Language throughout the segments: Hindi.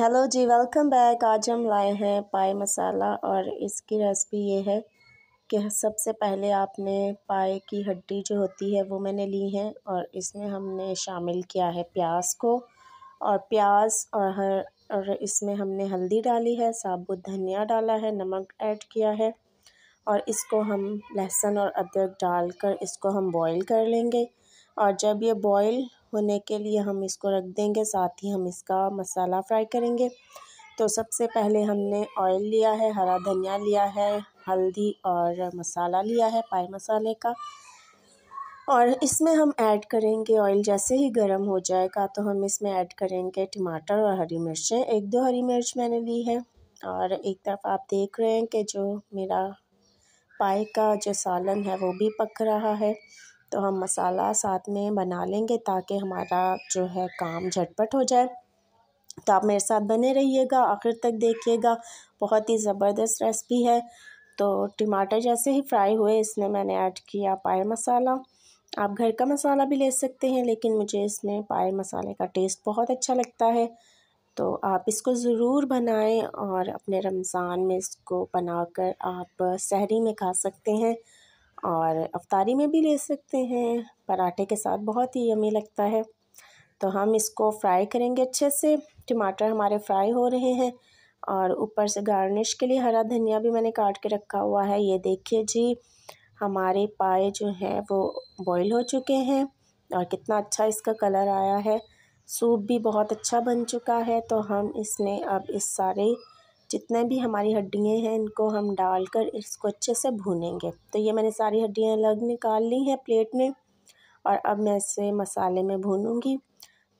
हेलो जी वेलकम बैक आज हम लाए हैं पाए मसाला और इसकी रेसिपी ये है कि सबसे पहले आपने पाए की हड्डी जो होती है वो मैंने ली है और इसमें हमने शामिल किया है प्याज को और प्याज और हर और इसमें हमने हल्दी डाली है साबुत धनिया डाला है नमक ऐड किया है और इसको हम लहसुन और अदरक डालकर इसको हम बॉईल कर लेंगे और जब ये बॉईल होने के लिए हम इसको रख देंगे साथ ही हम इसका मसाला फ्राई करेंगे तो सबसे पहले हमने ऑयल लिया है हरा धनिया लिया है हल्दी और मसाला लिया है पाए मसाले का और इसमें हम ऐड करेंगे ऑयल जैसे ही गर्म हो जाएगा तो हम इसमें ऐड करेंगे टमाटर और हरी मिर्चें एक दो हरी मिर्च मैंने ली है और एक तरफ आप देख रहे हैं कि जो मेरा पाए का जो सालन है वो भी पक रहा है तो हम मसाला साथ में बना लेंगे ताकि हमारा जो है काम झटपट हो जाए तो आप मेरे साथ बने रहिएगा आखिर तक देखिएगा बहुत ही ज़बरदस्त रेसिपी है तो टमाटर जैसे ही फ्राई हुए इसमें मैंने ऐड किया पाए मसाला आप घर का मसाला भी ले सकते हैं लेकिन मुझे इसमें पाए मसाले का टेस्ट बहुत अच्छा लगता है तो आप इसको ज़रूर बनाएं और अपने रमज़ान में इसको बनाकर आप सहरी में खा सकते हैं और अफ्तारी में भी ले सकते हैं पराठे के साथ बहुत ही यमी लगता है तो हम इसको फ्राई करेंगे अच्छे से टमाटर हमारे फ्राई हो रहे हैं और ऊपर से गार्निश के लिए हरा धनिया भी मैंने काट के रखा हुआ है ये देखिए जी हमारे पाए जो हैं वो बॉईल हो चुके हैं और कितना अच्छा इसका कलर आया है सूप भी बहुत अच्छा बन चुका है तो हम इसने अब इस सारे जितने भी हमारी हड्डियाँ हैं इनको हम डालकर इसको अच्छे से भूनेंगे तो ये मैंने सारी हड्डियाँ अलग निकाल ली हैं प्लेट में और अब मैं इसे मसाले में भूनूँगी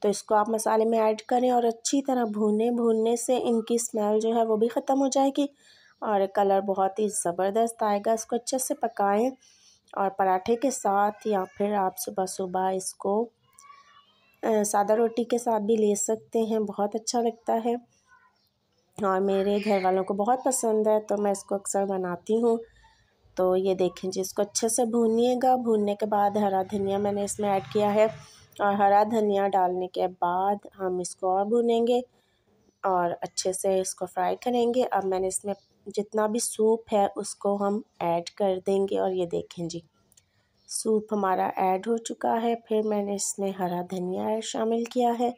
तो इसको आप मसाले में ऐड करें और अच्छी तरह भूनें भूनने से इनकी स्मेल जो है वो भी ख़त्म हो जाएगी और कलर बहुत ही ज़बरदस्त आएगा इसको अच्छे से पकाएं और पराठे के साथ या फिर आप सुबह सुबह इसको सादा रोटी के साथ भी ले सकते हैं बहुत अच्छा लगता है और मेरे घर वालों को बहुत पसंद है तो मैं इसको अक्सर बनाती हूँ तो ये देखें जी इसको अच्छे से भूनिएगा भूनने के बाद हरा धनिया मैंने इसमें ऐड किया है और हरा धनिया डालने के बाद हम इसको और भूनेंगे और अच्छे से इसको फ्राई करेंगे अब मैंने इसमें जितना भी सूप है उसको हम ऐड कर देंगे और ये देखें जी सूप हमारा ऐड हो चुका है फिर मैंने इसमें हरा धनिया शामिल किया है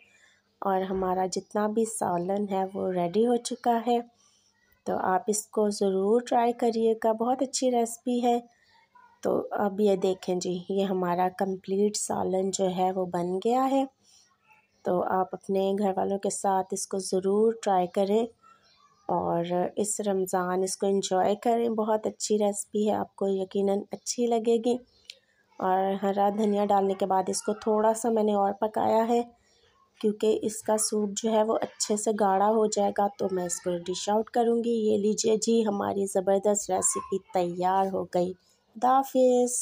और हमारा जितना भी सालन है वो रेडी हो चुका है तो आप इसको ज़रूर ट्राई करिएगा बहुत अच्छी रेसिपी है तो अब ये देखें जी ये हमारा कंप्लीट सालन जो है वो बन गया है तो आप अपने घर वालों के साथ इसको ज़रूर ट्राई करें और इस रमज़ान इसको इंजॉय करें बहुत अच्छी रेसिपी है आपको यकीनन अच्छी लगेगी और हरा धनिया डालने के बाद इसको थोड़ा सा मैंने और पकाया है क्योंकि इसका सूट जो है वो अच्छे से गाढ़ा हो जाएगा तो मैं इसको डिश आउट करूँगी ये लीजिए जी हमारी ज़बरदस्त रेसिपी तैयार हो गई दाफिज़